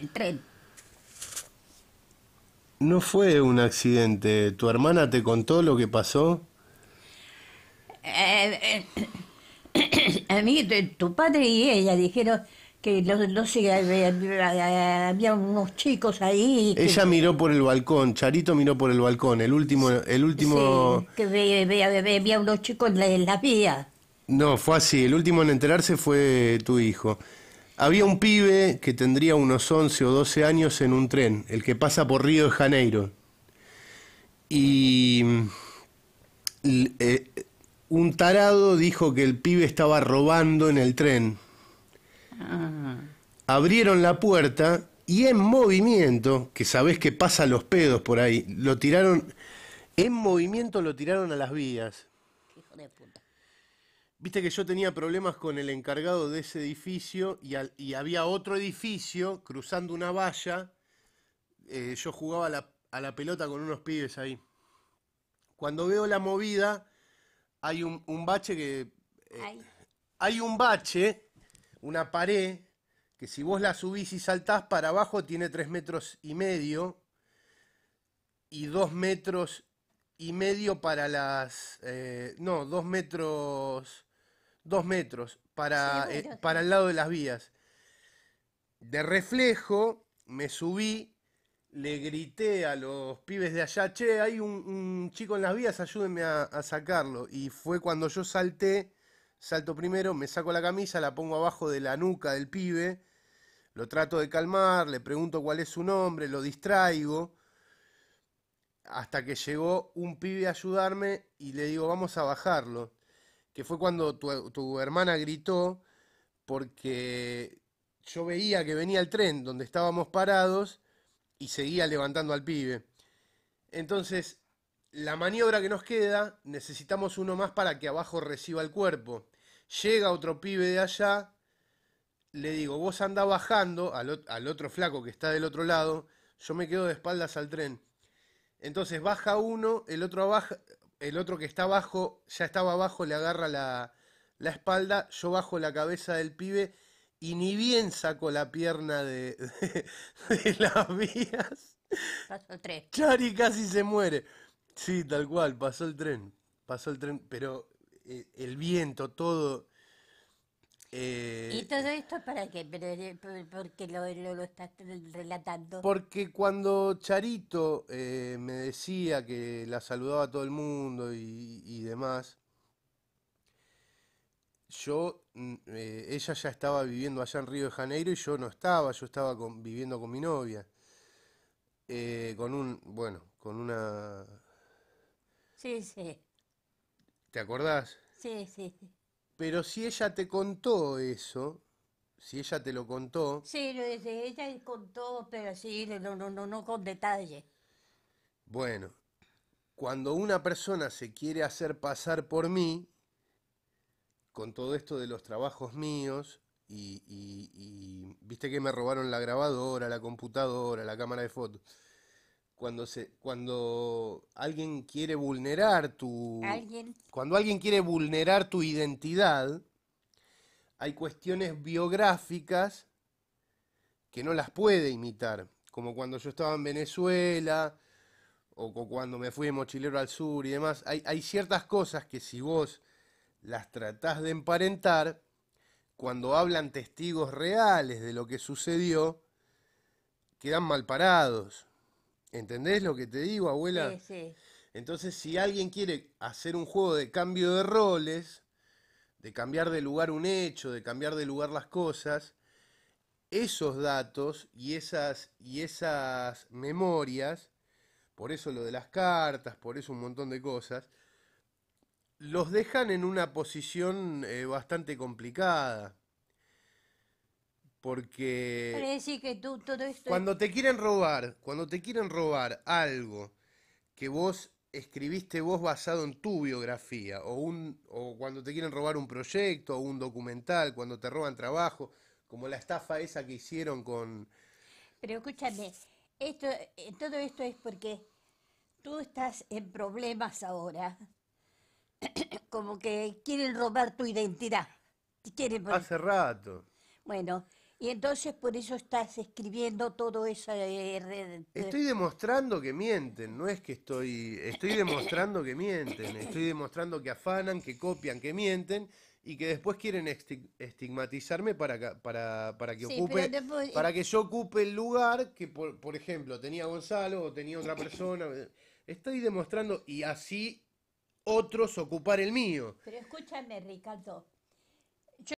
el tren. No fue un accidente. ¿Tu hermana te contó lo que pasó? Eh, eh, a mí, tu padre y ella dijeron que había, unos chicos ahí. Ella miró por el balcón, Charito miró por el balcón, el último... El último... que ve, había unos chicos en en la vía. No, fue así, el último en enterarse fue tu hijo. Había un pibe que tendría unos 11 o 12 años en un tren, el que pasa por Río de Janeiro. Y mm, eh, un tarado dijo que el pibe estaba robando en el tren. Ah. Abrieron la puerta y en movimiento, que sabés que pasa los pedos por ahí, lo tiraron, en movimiento lo tiraron a las vías. Hijo de puta. Viste que yo tenía problemas con el encargado de ese edificio y, había otro edificio cruzando una valla. Eh, yo jugaba a la pelota con unos pibes ahí. Cuando veo la movida, hay un, bache que... Eh, hay un bache, una pared, que si vos la subís y saltás para abajo tiene tres metros y medio y dos metros y medio para las... Eh, no, dos metros dos metros para, eh, para el lado de las vías. De reflejo me subí, le grité a los pibes de allá, che, hay un, chico en las vías, ayúdenme a, a, sacarlo. Y fue cuando yo salté, salto primero, me saco la camisa, la pongo abajo de la nuca del pibe, lo trato de calmar, le pregunto cuál es su nombre, lo distraigo, hasta que llegó un pibe a ayudarme y le digo, vamos a bajarlo que fue cuando tu, hermana gritó porque yo veía que venía el tren donde estábamos parados y seguía levantando al pibe. Entonces, la maniobra que nos queda, necesitamos uno más para que abajo reciba el cuerpo. Llega otro pibe de allá, le digo, vos anda bajando al, otro flaco que está del otro lado, yo me quedo de espaldas al tren. Entonces baja uno, el otro baja el otro que está abajo, ya estaba abajo, le agarra la, espalda, yo bajo la cabeza del pibe y ni bien saco la pierna de, las vías. Pasó el tren. Chari casi se muere. Sí, tal cual, pasó el tren. Pasó el tren, pero eh, el viento, todo. Eh, ¿Y todo esto para qué? Eh, porque lo, lo, estás relatando. Porque cuando Charito eh, me decía que la saludaba a todo el mundo y, demás, yo, mm, ella ya estaba viviendo allá en Río de Janeiro y yo no estaba, yo estaba viviendo con mi novia. con un, bueno, con una... Sí, sí. ¿Te acordás? Sí, sí. Pero si ella te contó eso, si ella te lo contó. Sí, lo ella contó, pero sí, no, no, no, no con detalle. Bueno, cuando una persona se quiere hacer pasar por mí, con todo esto de los trabajos míos, y viste que me robaron la grabadora, la computadora, la cámara de fotos cuando se cuando alguien quiere vulnerar tu cuando alguien quiere vulnerar tu identidad hay cuestiones biográficas que no las puede imitar como cuando yo estaba en Venezuela o, cuando me fui de mochilero al sur y demás hay, hay ciertas cosas que si vos las tratás de emparentar cuando hablan testigos reales de lo que sucedió quedan mal parados ¿Entendés lo que te digo, abuela? Sí, sí. Entonces, si alguien quiere hacer un juego de cambio de roles, de cambiar de lugar un hecho, de cambiar de lugar las cosas, esos datos y esas, y esas memorias, por eso lo de las cartas, por eso un montón de cosas, los dejan en una posición eh, bastante complicada. Porque. Cuando te quieren robar, cuando te quieren robar algo que vos escribiste vos basado en tu biografía, o, un, o cuando te quieren robar un proyecto, o un documental, cuando te roban trabajo, como la estafa esa que hicieron con. Pero escúchame, esto, eh, todo esto es porque tú estás en problemas ahora. como que quieren robar tu identidad. Quieren... Hace rato. Bueno, y entonces por eso estás escribiendo todo eso. Eh, estoy demostrando que mienten, no es que estoy... Estoy demostrando que mienten, estoy demostrando que afanan, que copian, que mienten y que después quieren estigmatizarme para, para, para que ocupe eh, para que yo ocupe el lugar que por, por ejemplo tenía Gonzalo o tenía otra persona estoy demostrando y así otros ocupar el mío pero escúchame Ricardo